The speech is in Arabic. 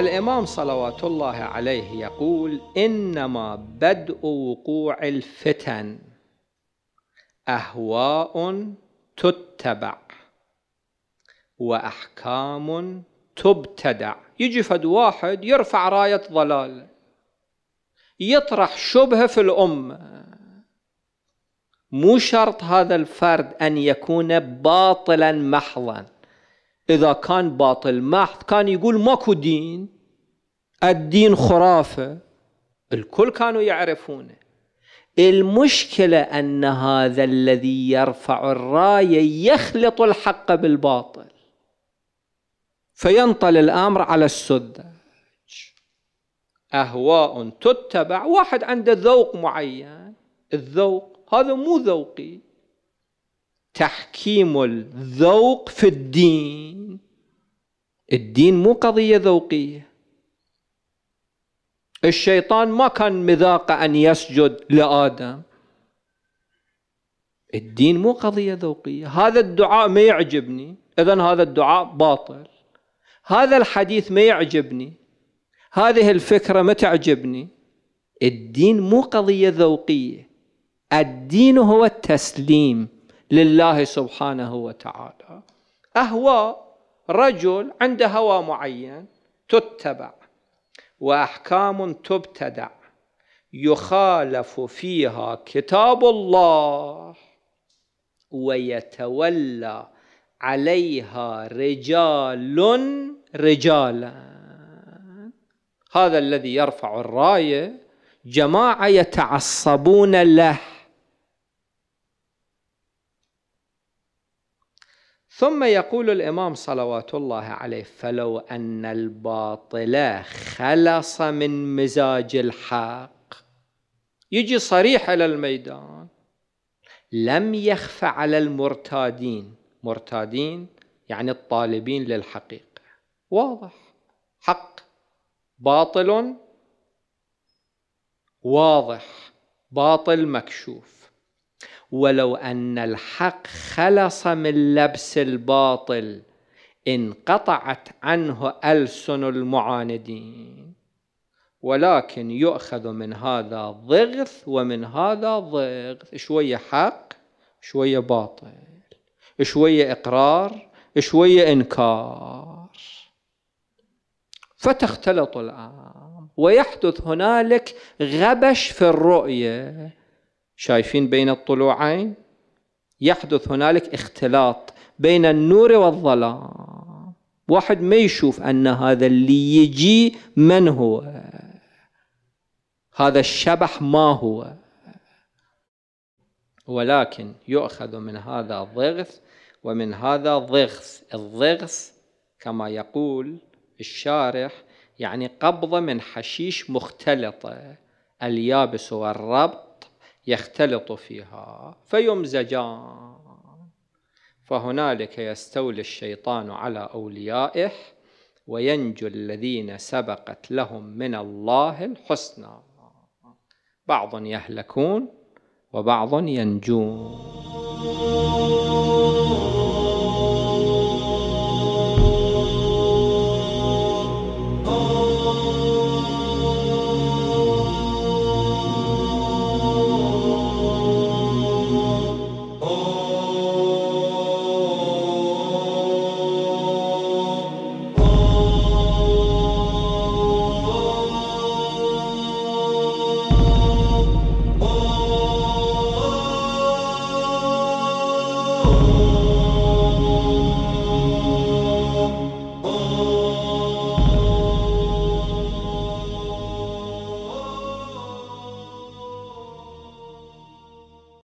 الإمام صلوات الله عليه يقول إنما بدء وقوع الفتن أهواء تتبع وأحكام تبتدع يجي فد واحد يرفع راية ضلال يطرح شبهة في الأمة مو شرط هذا الفرد أن يكون باطلا محضا إذا كان باطل محض كان يقول ماكو دين الدين خرافة الكل كانوا يعرفونه المشكلة أن هذا الذي يرفع الراية يخلط الحق بالباطل فينطل الأمر على السذج أهواء تتبع واحد عنده ذوق معين الذوق هذا مو ذوقي تحكيم الذوق في الدين الدين مو قضية ذوقية الشيطان ما كان مذاقه أن يسجد لآدم الدين مو قضية ذوقية هذا الدعاء ما يعجبني إذا هذا الدعاء باطل هذا الحديث ما يعجبني هذه الفكرة ما تعجبني الدين مو قضية ذوقية الدين هو التسليم لله سبحانه وتعالى أهواء رجل عنده هوى معين تتبع وأحكام تبتدع يخالف فيها كتاب الله ويتولى عليها رجال رجالا هذا الذي يرفع الرايه جماعه يتعصبون له ثم يقول الامام صلوات الله عليه فلو ان الباطل خلص من مزاج الحق يجي صريح الى الميدان لم يخف على المرتادين مرتادين يعني الطالبين للحقيقه واضح حق باطل واضح باطل مكشوف ولو أن الحق خلص من لبس الباطل انقطعت عنه ألسن المعاندين ولكن يؤخذ من هذا ضغث ومن هذا ضغث شوية حق شوية باطل شوية إقرار شوية إنكار فتختلط الآن ويحدث هنالك غبش في الرؤية شايفين بين الطلوعين يحدث هنالك اختلاط بين النور والظلام واحد ما يشوف أن هذا اللي يجي من هو هذا الشبح ما هو ولكن يؤخذ من هذا الضغث ومن هذا ضغث الضغث كما يقول الشارح يعني قبضة من حشيش مختلطة اليابس والربط يختلط فيها فيمزجان فهنالك يستولي الشيطان على أوليائه وينجو الذين سبقت لهم من الله الحسنى بعض يهلكون وبعض ينجون